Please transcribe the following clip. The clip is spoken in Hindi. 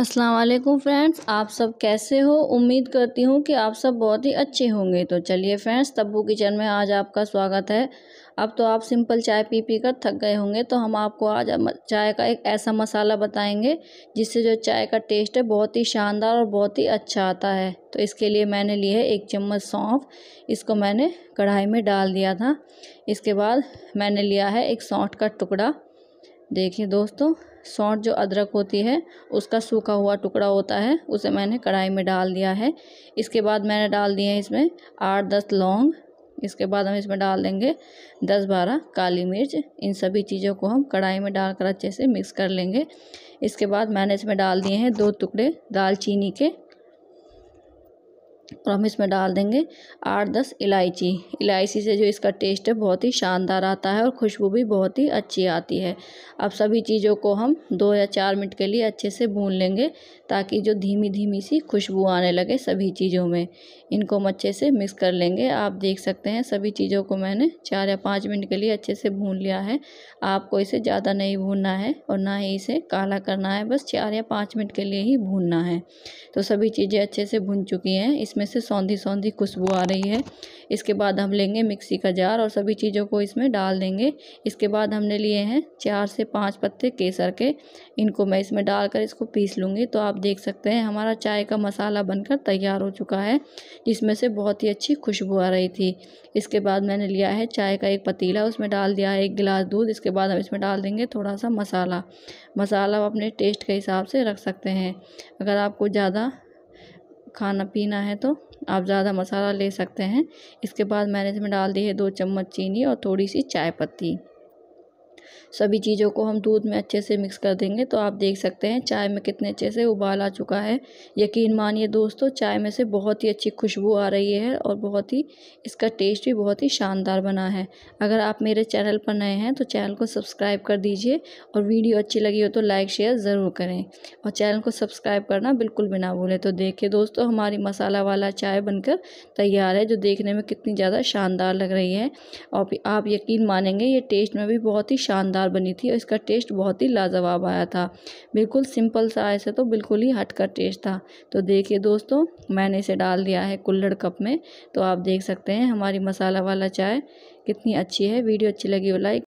अस्सलाम वालेकुम फ्रेंड्स आप सब कैसे हो उम्मीद करती हूँ कि आप सब बहुत ही अच्छे होंगे तो चलिए फ्रेंड्स तब्बू किचन में आज आपका स्वागत है अब तो आप सिंपल चाय पी पी कर थक गए होंगे तो हम आपको आज चाय का एक ऐसा मसाला बताएंगे जिससे जो चाय का टेस्ट है बहुत ही शानदार और बहुत ही अच्छा आता है तो इसके लिए मैंने लिया है एक चम्मच सौंफ इसको मैंने कढ़ाई में डाल दिया था इसके बाद मैंने लिया है एक सौंठ का टुकड़ा देखिए दोस्तों सौठ जो अदरक होती है उसका सूखा हुआ टुकड़ा होता है उसे मैंने कढ़ाई में डाल दिया है इसके बाद मैंने डाल दिए हैं इसमें आठ दस लौंग इसके बाद हम इसमें डाल देंगे दस बारह काली मिर्च इन सभी चीज़ों को हम कढ़ाई में डालकर अच्छे से मिक्स कर लेंगे इसके बाद मैंने इसमें डाल दिए हैं दो टुकड़े दालचीनी के और हम इसमें डाल देंगे आठ दस इलायची इलायची से जो इसका टेस्ट है बहुत ही शानदार आता है और खुशबू भी बहुत ही अच्छी आती है अब सभी चीज़ों को हम दो या चार मिनट के लिए अच्छे से भून लेंगे ताकि जो धीमी धीमी सी खुशबू आने लगे सभी चीज़ों में इनको हम अच्छे से मिक्स कर लेंगे आप देख सकते हैं सभी चीज़ों को मैंने चार या पाँच मिनट के लिए अच्छे से भून लिया है आपको इसे ज़्यादा नहीं भूनना है और ना ही इसे काला करना है बस चार या पाँच मिनट के लिए ही भूनना है तो सभी चीज़ें अच्छे से भून चुकी हैं इसमें इसमें से सौंधी सौंधी खुशबू आ रही है इसके बाद हम लेंगे मिक्सी का जार और सभी चीज़ों को इसमें डाल देंगे इसके बाद हमने लिए हैं चार से पाँच पत्ते केसर के इनको मैं इसमें डालकर इसको पीस लूँगी तो आप देख सकते हैं हमारा चाय का मसाला बनकर तैयार हो चुका है जिसमें से बहुत ही अच्छी खुशबू आ रही थी इसके बाद मैंने लिया है चाय का एक पतीला उसमें डाल दिया है एक गिलास दूध इसके बाद हम इसमें डाल देंगे थोड़ा सा मसाला मसाला आप अपने टेस्ट के हिसाब से रख सकते हैं अगर आपको ज़्यादा खाना पीना है तो आप ज़्यादा मसाला ले सकते हैं इसके बाद मैंने इसमें डाल दी है दो चम्मच चीनी और थोड़ी सी चाय पत्ती सभी चीज़ों को हम दूध में अच्छे से मिक्स कर देंगे तो आप देख सकते हैं चाय में कितने अच्छे से उबाल आ चुका है यकीन मानिए दोस्तों चाय में से बहुत ही अच्छी खुशबू आ रही है और बहुत ही इसका टेस्ट भी बहुत ही शानदार बना है अगर आप मेरे चैनल पर नए हैं तो चैनल को सब्सक्राइब कर दीजिए और वीडियो अच्छी लगी हो तो लाइक शेयर ज़रूर करें और चैनल को सब्सक्राइब करना बिल्कुल भी ना भूलें तो देखिए दोस्तों हमारी मसाला वाला चाय बनकर तैयार है जो देखने में कितनी ज़्यादा शानदार लग रही है और आप यकीन मानेंगे ये टेस्ट में भी बहुत ही शानदार मज़ेदार बनी थी और इसका टेस्ट बहुत ही लाजवाब आया था बिल्कुल सिंपल सा ऐसे तो बिल्कुल ही हट टेस्ट था तो देखिए दोस्तों मैंने इसे डाल दिया है कुल्लड़ कप में तो आप देख सकते हैं हमारी मसाला वाला चाय कितनी अच्छी है वीडियो अच्छी लगी हो लाइक